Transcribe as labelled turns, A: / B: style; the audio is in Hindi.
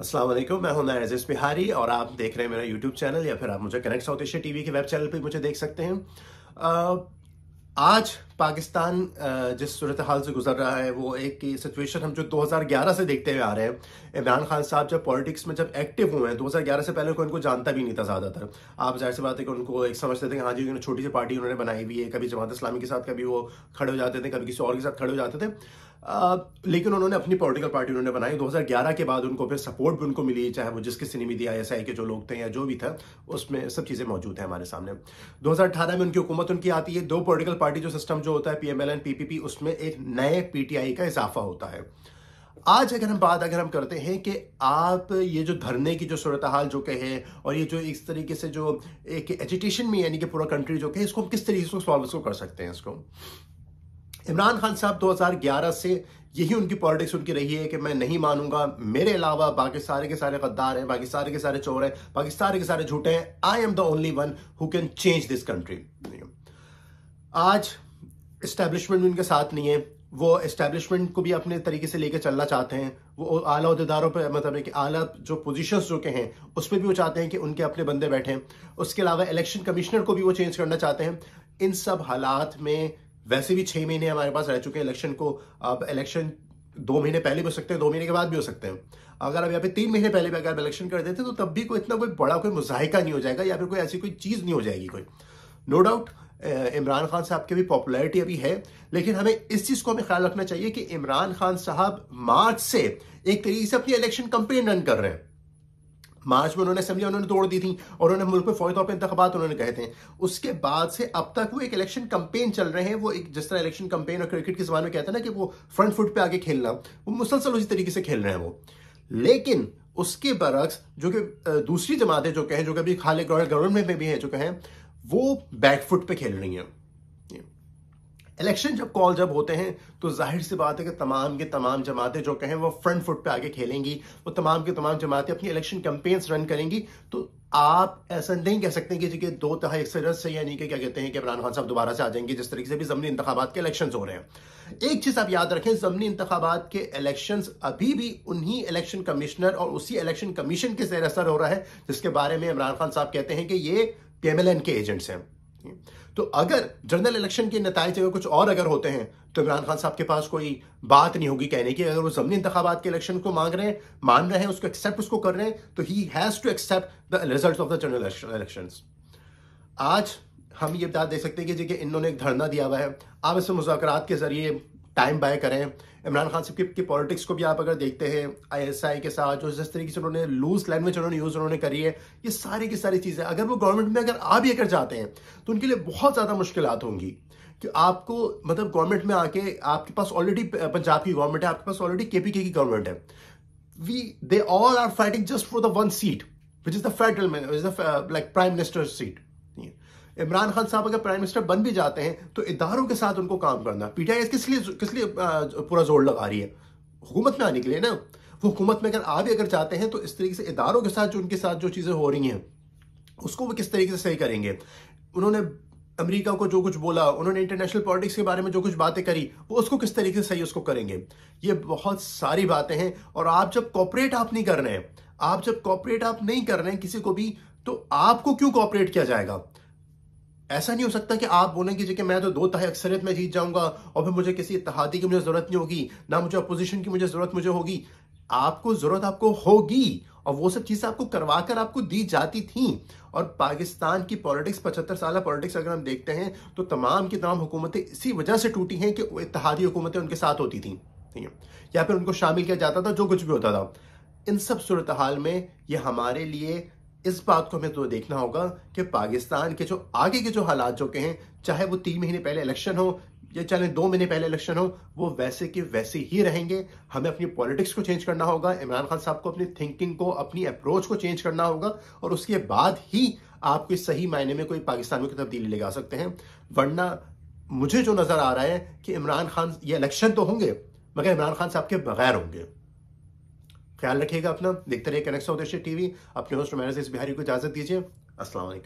A: अस्सलाम वालेकुम मैं हूं नाजिस बिहारी और आप देख रहे हैं मेरा यूट्यूब चैनल या फिर आप मुझे कनेक्ट साउथ एशिया टीवी के वेब चैनल पे मुझे देख सकते हैं आज पाकिस्तान जिस सूरत हाल से गुजर रहा है वो एक सिचुएशन हम जो 2011 से देखते हुए आ रहे हैं इमरान खान साहब जब पॉलिटिक्स में जब एक्टिव हुए हैं 2011 से पहले कोई उनको जानता भी नहीं था ज़्यादातर आप जाहिर सी बात है कि उनको एक समझते थे कि हाँ जी उन्होंने छोटी सी पार्टी उन्होंने बनाई हुई है कभी जमात इस्लामी के साथ कभी वो खड़े हो जाते थे कभी किसी और के साथ खड़े हो जाते थे आ, लेकिन उन्होंने अपनी पॉलिटिकल पार्टी उन्होंने बनाई 2011 के बाद उनको फिर सपोर्ट भी उनको मिली चाहे वो जिस किसी ने भी दिया एस के जो लोग थे या जो भी था उसमें सब चीज़ें मौजूद हैं हमारे सामने 2018 में उनकी हुकूमत उनकी आती है दो पॉलिटिकल पार्टी जो सिस्टम जो होता है पी एंड पी उसमें एक नए आई का इजाफा होता है आज अगर हम बात अगर हम करते हैं कि आप ये जो धरने की जो सूरत हाल जो कहे है और ये जो इस तरीके से जो एक एजुटेशन में यानी कि पूरा कंट्री जो कहे इसको हम किस तरीके से सॉल्व इसको कर सकते हैं इसको इमरान खान साहब 2011 से यही उनकी पॉलिटिक्स उनकी रही है कि मैं नहीं मानूंगा मेरे अलावा बाकी सारे के सारे गद्दार हैं बाकी सारे के सारे चोर हैं बाकी सारे के सारे झूठे हैं I am the only one who can change this country आज इस्टेब्लिशमेंट उनके साथ नहीं है वो इस्टेब्लिशमेंट को भी अपने तरीके से लेकर चलना चाहते हैं वो आला अहदेदारों पर मतलब है कि आला जो पोजीशंस जो के हैं उस पर भी वो चाहते हैं कि उनके अपने बंदे बैठे उसके अलावा इलेक्शन कमिश्नर को भी वो चेंज करना चाहते हैं इन सब हालात में वैसे भी छह महीने हमारे पास रह चुके हैं इलेक्शन को अब इलेक्शन दो महीने पहले भी हो सकते हैं दो महीने के बाद भी हो सकते हैं अगर अब यहाँ पे तीन महीने पहले भी अगर इलेक्शन कर देते तो तब भी कोई इतना कोई बड़ा कोई मुजाहिका नहीं हो जाएगा या फिर कोई ऐसी कोई चीज़ नहीं हो जाएगी कोई नो डाउट इमरान खान साहब की भी पॉपुलैरिटी अभी है लेकिन हमें इस चीज़ को हमें ख्याल रखना चाहिए कि इमरान खान साहब मार्च से एक तरीके से अपनी इलेक्शन कंपेन रन कर रहे हैं मार्च में उन्होंने असेंबली उन्होंने तोड़ दी थी और उन्होंने मुल्क में फौरी तौर पर इंतबात उन्होंने कहे थे उसके बाद से अब तक वो एक इलेक्शन कंपेन चल रहे हैं वो एक जिस तरह इलेक्शन कंपेन और क्रिकेट के जमाने में कहते हैं ना कि वो फ्रंट फुट पे आगे खेलना वो मुसलसल उसी तरीके से खेल रहे हैं वो लेकिन उसके बरक्स जो कि दूसरी जमातें जो कहें जो कभी खाली गवर्नमेंट में भी हैं जो कहें वो बैकफुट पे खेल रही हैं इलेक्शन जब कॉल जब होते हैं तो जाहिर सी बात है कि तमाम के तमाम जमातें जो कहें वो फ्रंट फुट पे आगे खेलेंगी वो तमाम के तमाम जमातें अपनी इलेक्शन कैंपेन्स रन करेंगी तो आप ऐसा नहीं कह सकते कि दो तहाई अक्सरत से यानी कि क्या कहते हैं कि इमरान खान साहब दोबारा से आ जाएंगे जिस तरीके से भी जमनी इंतबात के इलेक्शन हो रहे हैं एक चीज़ आप याद रखें जमनी इंतबात के इलेक्शन अभी भी उन्हीं इलेक्शन कमिश्नर और उसी इलेक्शन कमीशन के जेर असर हो रहा है जिसके बारे में इमरान खान साहब कहते हैं कि ये पीएमएलएन के एजेंट्स हैं तो अगर जनरल इलेक्शन के नतज अगर कुछ और अगर होते हैं तो इमरान खान साहब के पास कोई बात नहीं होगी कहने की अगर वो ज़मनी इंतबात के इलेक्शन को मांग रहे हैं मान रहे हैं उसको एक्सेप्ट उसको कर रहे हैं तो he has to accept the result of the general election आज हम ये बता दे सकते हैं कि जी इन्होंने एक धरना दिया हुआ है आप इसमें मुजाकर के जरिए टाइम बाय करें इमरान खान साहब की, की पॉलिटिक्स को भी आप अगर देखते हैं आईएसआई के साथ जो जिस तरीके से उन्होंने लूज लैंग्वेज उन्होंने यूज़ उन्होंने करी है ये सारी की सारी चीज़ें अगर वो गवर्नमेंट में अगर आ भी अगर जाते हैं तो उनके लिए बहुत ज़्यादा मुश्किल होंगी कि आपको मतलब गवर्नमेंट में आके आपके पास ऑलरेडी पंजाब की गवर्नमेंट है आपके पास ऑलरेडी केपीके की गवर्नमेंट है we they all are fighting just for the one seat which is the federal like prime minister seat Imran Khan sahab अगर प्राइम मिनिस्टर बन भी जाते हैं तो इदारों के साथ उनको काम करना पीटीआई किस लिए किस लिए पूरा जोर लगा रही है हुकूमत में आने के लिए ना वो हुकूमत में अगर आ भी अगर जाते हैं तो इस तरीके से इदारों के साथ जो उनके साथ जो चीज़ें हो रही हैं उसको वो किस तरीके से सही करेंगे उन्होंने अमेरिका को जो कुछ बोला उन्होंने इंटरनेशनल पॉलिटिक्स के बारे में जो कुछ बातें करी वो उसको किस तरीके से सही उसको करेंगे ये बहुत सारी बातें हैं और आप जब कॉपरेट आप नहीं कर रहे हैं आप जब कॉपरेट आप नहीं कर रहे हैं किसी को भी तो आपको क्यों कॉपरेट किया जाएगा ऐसा नहीं हो सकता कि आप बोलेंगे जी मैं तो दो तह अक्सरियत में जीत जाऊंगा और फिर मुझे किसी इतिहादी की मुझे ज़रूरत नहीं होगी ना मुझे अपोजिशन की मुझे ज़रूरत मुझे होगी आपको ज़रूरत आपको होगी और वो सब चीज़ें आपको करवा कर आपको दी जाती थी और पाकिस्तान की पॉलिटिक्स पचहत्तर साल पॉलिटिक्स अगर हम देखते हैं तो तमाम की तमाम हुकूमतें इसी वजह से टूटी हैं कि इतिहादी हुकूमतें उनके साथ होती थी या फिर उनको शामिल किया जाता था जो कुछ भी होता था इन सब सूरत हाल में ये हमारे लिए इस बात को हमें तो देखना होगा कि पाकिस्तान के जो आगे के जो हालात जो के हैं चाहे वो तीन महीने पहले इलेक्शन हो या चाहे दो महीने पहले इलेक्शन हो वो वैसे के वैसे ही रहेंगे हमें अपनी पॉलिटिक्स को चेंज करना होगा इमरान खान साहब को अपनी थिंकिंग को अपनी अप्रोच को चेंज करना होगा और उसके बाद ही आप कोई सही मायने में कोई पाकिस्तान में कोई तब्दीली लगा सकते हैं वरना मुझे जो नज़र आ रहा है कि इमरान खान ये इलेक्शन तो होंगे मगर इमरान खान साहब के बगैर होंगे ख्याल रखिएगा अपना देखते रहिए कनेक्शन उद्देश्य टीवी अपने होस्ट मैनेजर इस बिहारी को इजाजत दीजिए असला